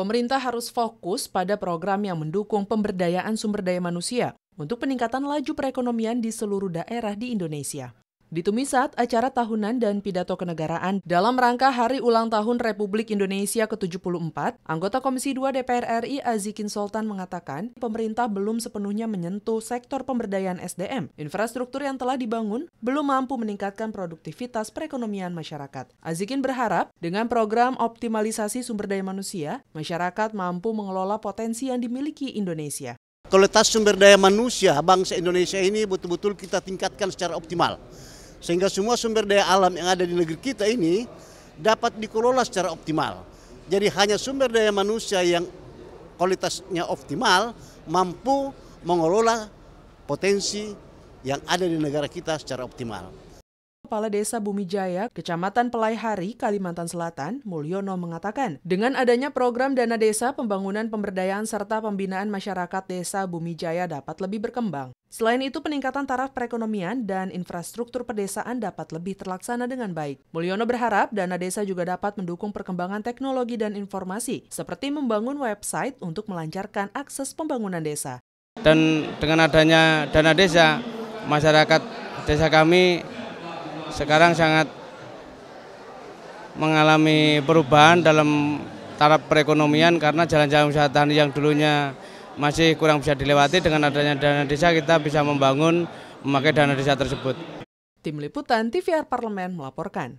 Pemerintah harus fokus pada program yang mendukung pemberdayaan sumber daya manusia untuk peningkatan laju perekonomian di seluruh daerah di Indonesia. Di Tumisat, acara tahunan dan pidato kenegaraan dalam rangka Hari Ulang Tahun Republik Indonesia ke-74, anggota Komisi 2 DPR RI Azikin Sultan mengatakan pemerintah belum sepenuhnya menyentuh sektor pemberdayaan SDM. Infrastruktur yang telah dibangun belum mampu meningkatkan produktivitas perekonomian masyarakat. Azikin berharap dengan program optimalisasi sumber daya manusia, masyarakat mampu mengelola potensi yang dimiliki Indonesia kualitas sumber daya manusia bangsa Indonesia ini betul-betul kita tingkatkan secara optimal. Sehingga semua sumber daya alam yang ada di negeri kita ini dapat dikelola secara optimal. Jadi hanya sumber daya manusia yang kualitasnya optimal mampu mengelola potensi yang ada di negara kita secara optimal. Kepala Desa Bumi Jaya, Kecamatan Pelaihari, Kalimantan Selatan, Mulyono mengatakan, dengan adanya program dana desa, pembangunan pemberdayaan serta pembinaan masyarakat desa Bumi Jaya dapat lebih berkembang. Selain itu, peningkatan taraf perekonomian dan infrastruktur pedesaan dapat lebih terlaksana dengan baik. Mulyono berharap dana desa juga dapat mendukung perkembangan teknologi dan informasi, seperti membangun website untuk melancarkan akses pembangunan desa. Dan dengan adanya dana desa, masyarakat desa kami sekarang sangat mengalami perubahan dalam taraf perekonomian karena jalan-jalan wisata yang dulunya masih kurang bisa dilewati dengan adanya dana desa kita bisa membangun memakai dana desa tersebut. Tim Liputan TVR Parlemen melaporkan.